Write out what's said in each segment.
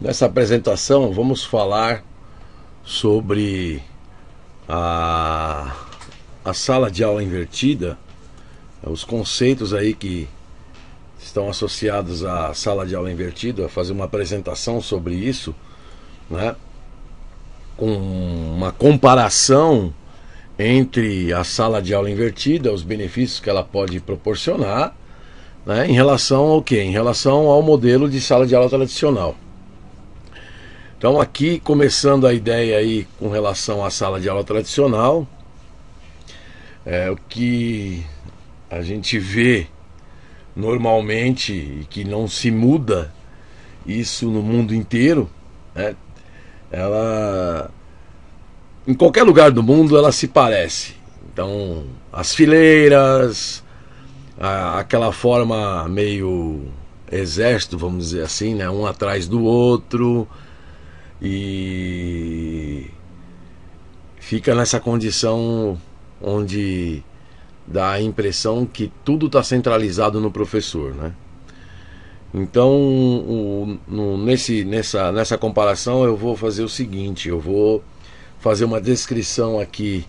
Nessa apresentação vamos falar sobre a, a sala de aula invertida, os conceitos aí que estão associados à sala de aula invertida, fazer uma apresentação sobre isso, né? com uma comparação entre a sala de aula invertida, os benefícios que ela pode proporcionar, né? em relação ao que? Em relação ao modelo de sala de aula tradicional. Então, aqui começando a ideia aí com relação à sala de aula tradicional, é, o que a gente vê normalmente e que não se muda isso no mundo inteiro, né? ela em qualquer lugar do mundo ela se parece. Então, as fileiras, a, aquela forma meio exército, vamos dizer assim, né? um atrás do outro e fica nessa condição onde dá a impressão que tudo está centralizado no professor, né? Então, o, no, nesse, nessa, nessa comparação, eu vou fazer o seguinte: eu vou fazer uma descrição aqui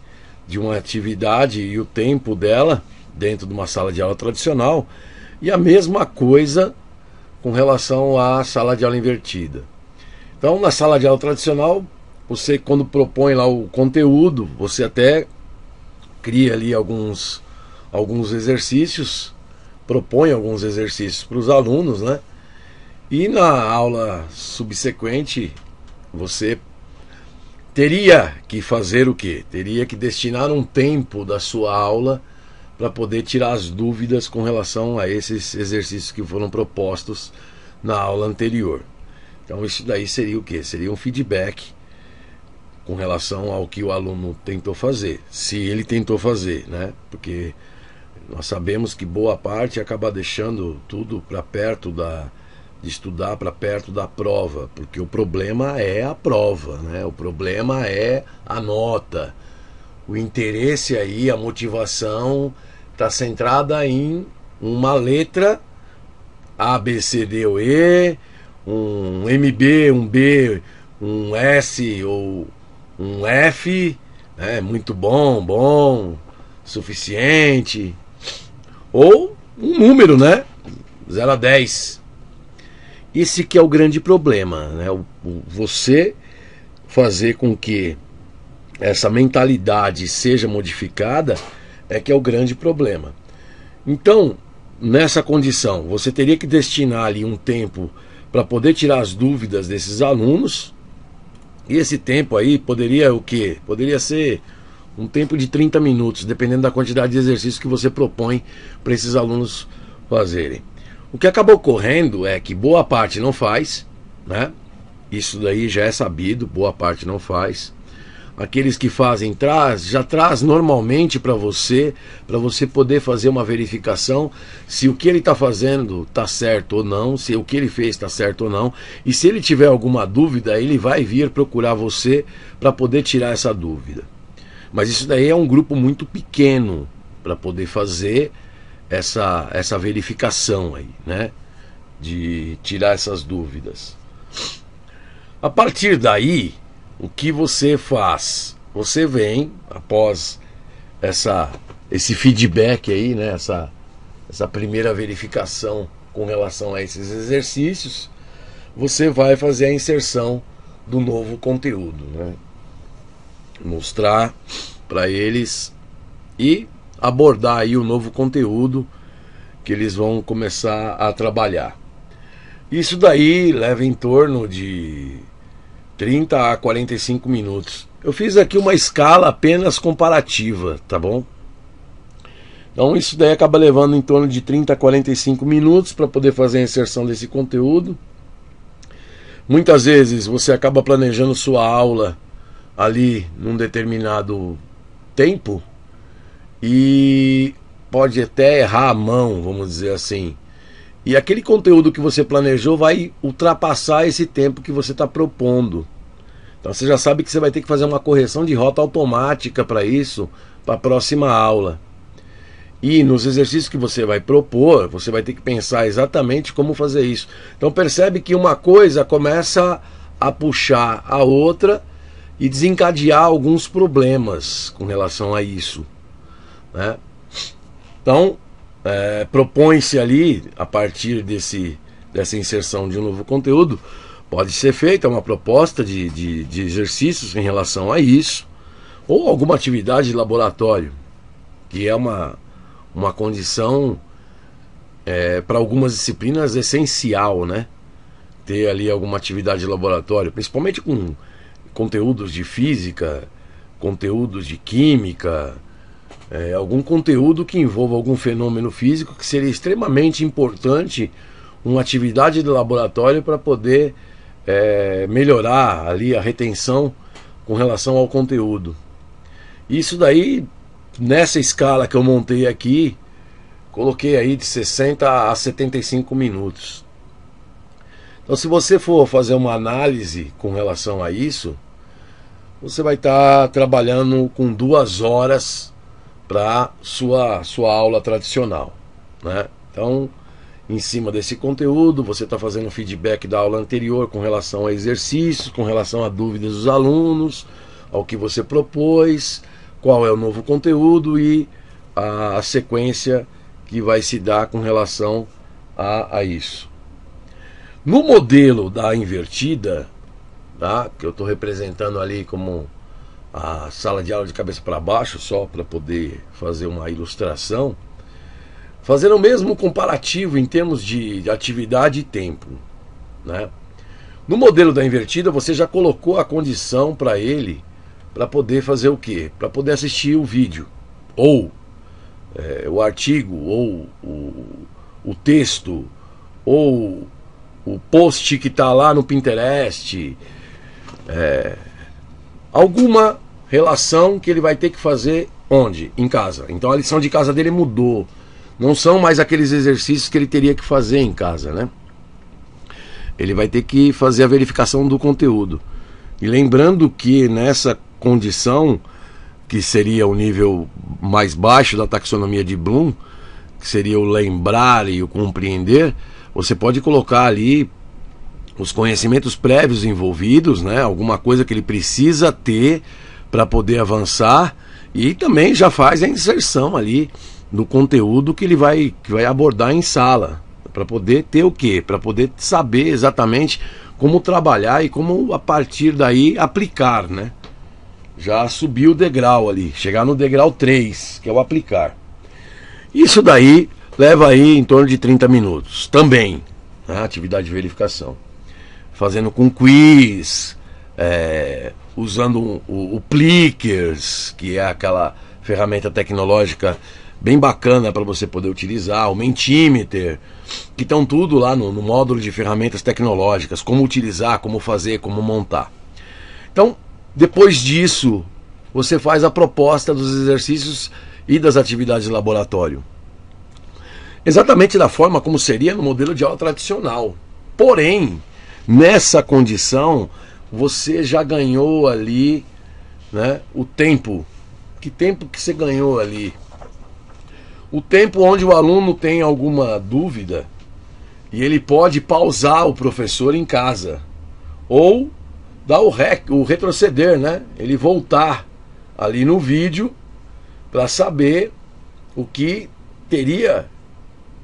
de uma atividade e o tempo dela dentro de uma sala de aula tradicional, e a mesma coisa com relação à sala de aula invertida. Então, na sala de aula tradicional, você quando propõe lá o conteúdo, você até cria ali alguns, alguns exercícios, propõe alguns exercícios para os alunos, né? E na aula subsequente, você teria que fazer o quê? Teria que destinar um tempo da sua aula para poder tirar as dúvidas com relação a esses exercícios que foram propostos na aula anterior. Então isso daí seria o que? Seria um feedback com relação ao que o aluno tentou fazer, se ele tentou fazer, né? Porque nós sabemos que boa parte acaba deixando tudo para perto da de estudar para perto da prova, porque o problema é a prova, né? O problema é a nota. O interesse aí, a motivação está centrada em uma letra A, B, C, D, ou E, um MB, um B, um S ou um F, né? muito bom, bom, suficiente. Ou um número, né? 0 a 10. Esse que é o grande problema, né? Você fazer com que essa mentalidade seja modificada é que é o grande problema. Então, nessa condição, você teria que destinar ali um tempo para poder tirar as dúvidas desses alunos. E esse tempo aí poderia o quê? Poderia ser um tempo de 30 minutos, dependendo da quantidade de exercícios que você propõe para esses alunos fazerem. O que acabou ocorrendo é que boa parte não faz, né? Isso daí já é sabido, boa parte não faz aqueles que fazem traz, já traz normalmente para você, para você poder fazer uma verificação se o que ele está fazendo está certo ou não, se o que ele fez está certo ou não. E se ele tiver alguma dúvida, ele vai vir procurar você para poder tirar essa dúvida. Mas isso daí é um grupo muito pequeno para poder fazer essa, essa verificação aí, né? De tirar essas dúvidas. A partir daí, o que você faz? Você vem após essa esse feedback aí, né? Essa essa primeira verificação com relação a esses exercícios, você vai fazer a inserção do novo conteúdo, né? Mostrar para eles e abordar aí o novo conteúdo que eles vão começar a trabalhar. Isso daí leva em torno de 30 a 45 minutos. Eu fiz aqui uma escala apenas comparativa, tá bom? Então isso daí acaba levando em torno de 30 a 45 minutos para poder fazer a inserção desse conteúdo. Muitas vezes você acaba planejando sua aula ali num determinado tempo e pode até errar a mão, vamos dizer assim. E aquele conteúdo que você planejou vai ultrapassar esse tempo que você está propondo. Então você já sabe que você vai ter que fazer uma correção de rota automática para isso, para a próxima aula. E nos exercícios que você vai propor, você vai ter que pensar exatamente como fazer isso. Então percebe que uma coisa começa a puxar a outra e desencadear alguns problemas com relação a isso. Né? Então, é, propõe-se ali, a partir desse, dessa inserção de um novo conteúdo, pode ser feita uma proposta de, de, de exercícios em relação a isso, ou alguma atividade de laboratório, que é uma, uma condição é, para algumas disciplinas essencial, né? Ter ali alguma atividade de laboratório, principalmente com conteúdos de física, conteúdos de química, é, algum conteúdo que envolva algum fenômeno físico que seria extremamente importante uma atividade de laboratório para poder é, melhorar ali a retenção com relação ao conteúdo. Isso daí, nessa escala que eu montei aqui, coloquei aí de 60 a 75 minutos. Então, se você for fazer uma análise com relação a isso, você vai estar tá trabalhando com duas horas para sua sua aula tradicional, né? Então, em cima desse conteúdo, você está fazendo feedback da aula anterior com relação a exercícios, com relação a dúvidas dos alunos, ao que você propôs, qual é o novo conteúdo e a, a sequência que vai se dar com relação a, a isso. No modelo da invertida, tá? que eu estou representando ali como a sala de aula de cabeça para baixo, só para poder fazer uma ilustração, fazer o mesmo comparativo em termos de atividade e tempo. Né? No modelo da invertida, você já colocou a condição para ele para poder fazer o quê? Para poder assistir o vídeo, ou é, o artigo, ou o, o texto, ou o post que está lá no Pinterest. É, alguma relação que ele vai ter que fazer onde? Em casa. Então a lição de casa dele mudou. Não são mais aqueles exercícios que ele teria que fazer em casa, né? Ele vai ter que fazer a verificação do conteúdo. E lembrando que nessa condição, que seria o nível mais baixo da taxonomia de Bloom, que seria o lembrar e o compreender, você pode colocar ali os conhecimentos prévios envolvidos, né? Alguma coisa que ele precisa ter para poder avançar e também já faz a inserção ali no conteúdo que ele vai, que vai abordar em sala, para poder ter o quê? Para poder saber exatamente como trabalhar e como a partir daí aplicar, né? Já subir o degrau ali, chegar no degrau 3, que é o aplicar. Isso daí leva aí em torno de 30 minutos também, né? atividade de verificação. Fazendo com quiz, é, usando um, o, o Plickers, que é aquela ferramenta tecnológica bem bacana para você poder utilizar, o Mentimeter, que estão tudo lá no, no módulo de ferramentas tecnológicas, como utilizar, como fazer, como montar. Então, depois disso, você faz a proposta dos exercícios e das atividades de laboratório. Exatamente da forma como seria no modelo de aula tradicional. Porém, nessa condição, você já ganhou ali né, o tempo. Que tempo que você ganhou ali? O tempo onde o aluno tem alguma dúvida e ele pode pausar o professor em casa ou dar o, rec, o retroceder, né? Ele voltar ali no vídeo para saber o que teria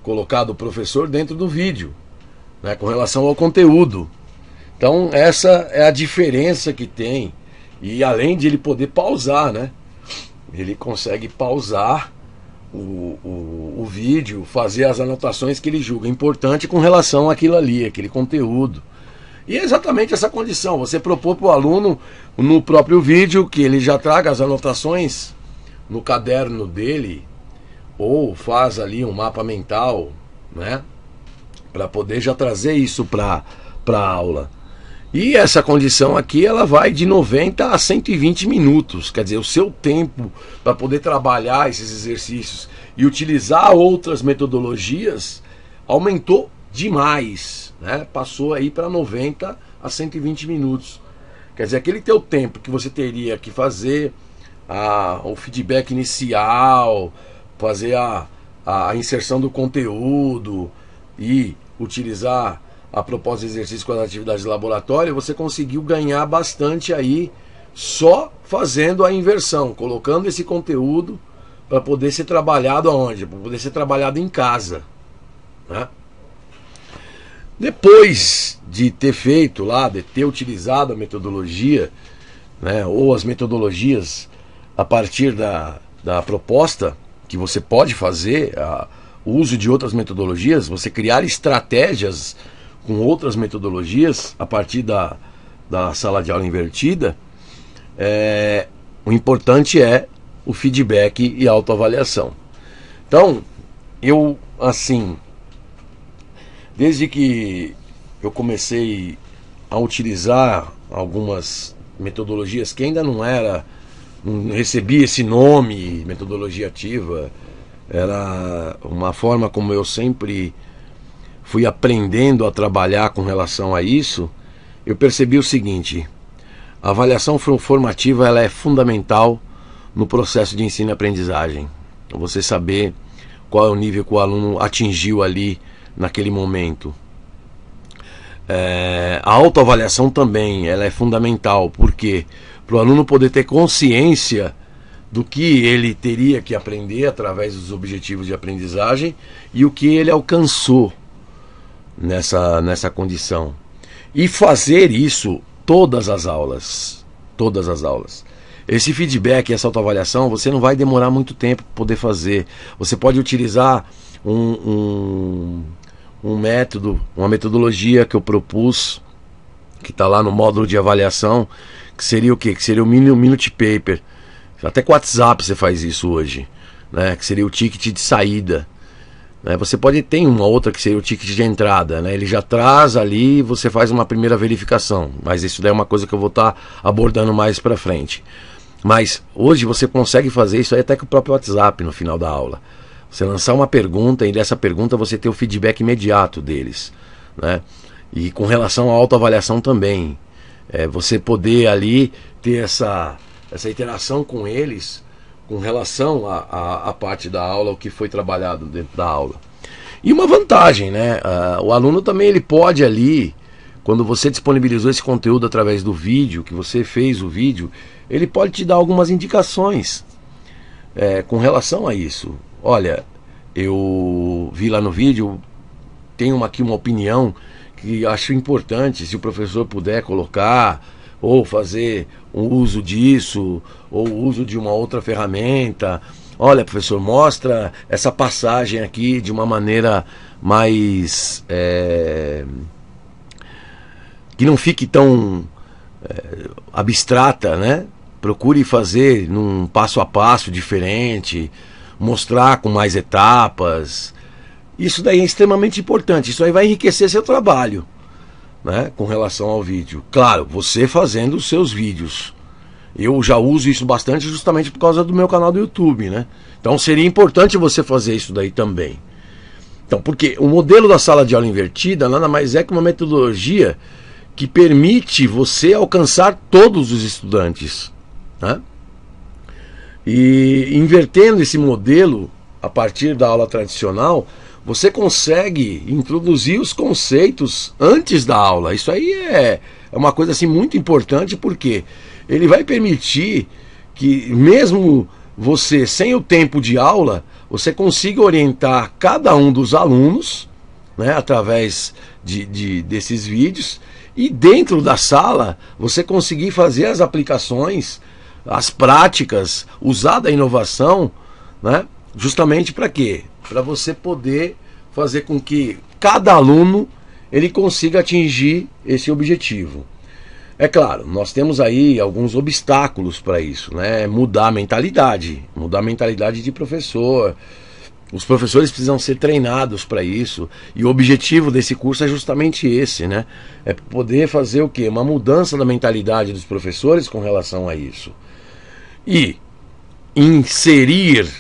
colocado o professor dentro do vídeo, né, com relação ao conteúdo. Então, essa é a diferença que tem. E além de ele poder pausar, né? Ele consegue pausar o, o, o vídeo, fazer as anotações que ele julga importante com relação àquilo ali, aquele conteúdo. E é exatamente essa condição, você propor para o aluno, no próprio vídeo, que ele já traga as anotações no caderno dele, ou faz ali um mapa mental, né? Para poder já trazer isso para a aula. E essa condição aqui, ela vai de 90 a 120 minutos, quer dizer, o seu tempo para poder trabalhar esses exercícios e utilizar outras metodologias aumentou demais, né? Passou aí para 90 a 120 minutos. Quer dizer, aquele teu tempo que você teria que fazer a, o feedback inicial, fazer a, a inserção do conteúdo e utilizar a proposta de exercício com as atividades de laboratório, você conseguiu ganhar bastante aí só fazendo a inversão, colocando esse conteúdo para poder ser trabalhado aonde? Para poder ser trabalhado em casa. Né? Depois de ter feito lá, de ter utilizado a metodologia, né, ou as metodologias a partir da, da proposta, que você pode fazer, a, o uso de outras metodologias, você criar estratégias com outras metodologias, a partir da, da sala de aula invertida, é, o importante é o feedback e autoavaliação. Então, eu, assim, desde que eu comecei a utilizar algumas metodologias que ainda não era, não recebi esse nome, metodologia ativa, era uma forma como eu sempre fui aprendendo a trabalhar com relação a isso, eu percebi o seguinte: a avaliação formativa ela é fundamental no processo de ensino e aprendizagem. Você saber qual é o nível que o aluno atingiu ali naquele momento. É, a autoavaliação também ela é fundamental, porque para o aluno poder ter consciência do que ele teria que aprender através dos objetivos de aprendizagem e o que ele alcançou nessa, nessa condição. E fazer isso todas as aulas. Todas as aulas. Esse feedback, essa autoavaliação, você não vai demorar muito tempo para poder fazer. Você pode utilizar um, um, um método, uma metodologia que eu propus, que está lá no módulo de avaliação, que seria o quê? Que seria o Minute Paper. Até com WhatsApp você faz isso hoje, né? Que seria o ticket de saída. Né? Você pode ter uma outra que seria o ticket de entrada, né? ele já traz ali e você faz uma primeira verificação, mas isso daí é uma coisa que eu vou estar tá abordando mais para frente. Mas hoje você consegue fazer isso até com o próprio WhatsApp no final da aula. Você lançar uma pergunta e dessa pergunta você ter o feedback imediato deles. Né? E com relação à autoavaliação também. É, você poder ali ter essa, essa interação com eles com relação à parte da aula, o que foi trabalhado dentro da aula. E uma vantagem, né? Uh, o aluno também ele pode ali, quando você disponibilizou esse conteúdo através do vídeo, que você fez o vídeo, ele pode te dar algumas indicações é, com relação a isso. Olha, eu vi lá no vídeo, tenho aqui uma opinião que acho importante, se o professor puder colocar ou fazer um uso disso, ou uso de uma outra ferramenta. Olha, professor, mostra essa passagem aqui de uma maneira mais. É, que não fique tão é, abstrata, né? Procure fazer num passo a passo diferente, mostrar com mais etapas. Isso daí é extremamente importante. Isso aí vai enriquecer seu trabalho né, com relação ao vídeo. Claro, você fazendo os seus vídeos. Eu já uso isso bastante justamente por causa do meu canal do YouTube, né? Então seria importante você fazer isso daí também. Então, porque o modelo da sala de aula invertida nada mais é que uma metodologia que permite você alcançar todos os estudantes. Né? E invertendo esse modelo a partir da aula tradicional, você consegue introduzir os conceitos antes da aula. Isso aí é, é uma coisa assim muito importante porque ele vai permitir que mesmo você sem o tempo de aula, você consiga orientar cada um dos alunos né, através de, de, desses vídeos e dentro da sala você conseguir fazer as aplicações, as práticas, usar da inovação, né, justamente para quê? Para você poder fazer com que cada aluno ele consiga atingir esse objetivo. É claro, nós temos aí alguns obstáculos para isso, né? É mudar a mentalidade, mudar a mentalidade de professor. Os professores precisam ser treinados para isso. E o objetivo desse curso é justamente esse, né? É poder fazer o quê? Uma mudança da mentalidade dos professores com relação a isso. E inserir,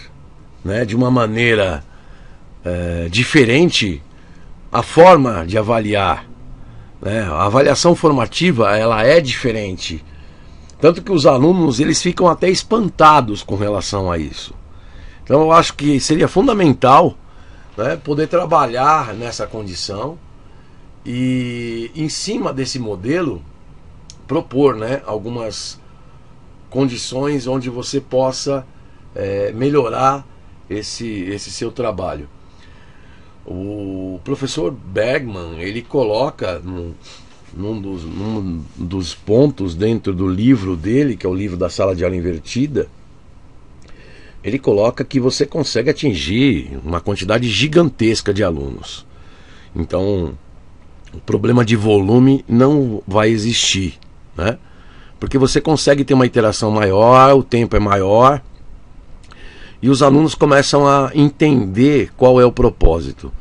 né, de uma maneira é, diferente a forma de avaliar. Né? A avaliação formativa ela é diferente. Tanto que os alunos eles ficam até espantados com relação a isso. Então eu acho que seria fundamental né, poder trabalhar nessa condição e em cima desse modelo propor né, algumas condições onde você possa é, melhorar esse, esse seu trabalho. O professor Bergman, ele coloca num, num, dos, num dos pontos dentro do livro dele, que é o livro da sala de aula invertida, ele coloca que você consegue atingir uma quantidade gigantesca de alunos. Então, o problema de volume não vai existir, né? Porque você consegue ter uma interação maior, o tempo é maior, e os alunos começam a entender qual é o propósito.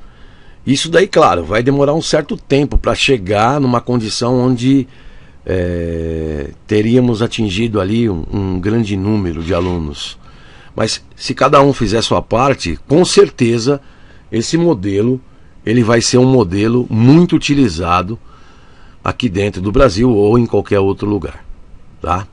Isso daí, claro, vai demorar um certo tempo para chegar numa condição onde é, teríamos atingido ali um, um grande número de alunos. Mas se cada um fizer sua parte, com certeza esse modelo ele vai ser um modelo muito utilizado aqui dentro do Brasil ou em qualquer outro lugar, tá?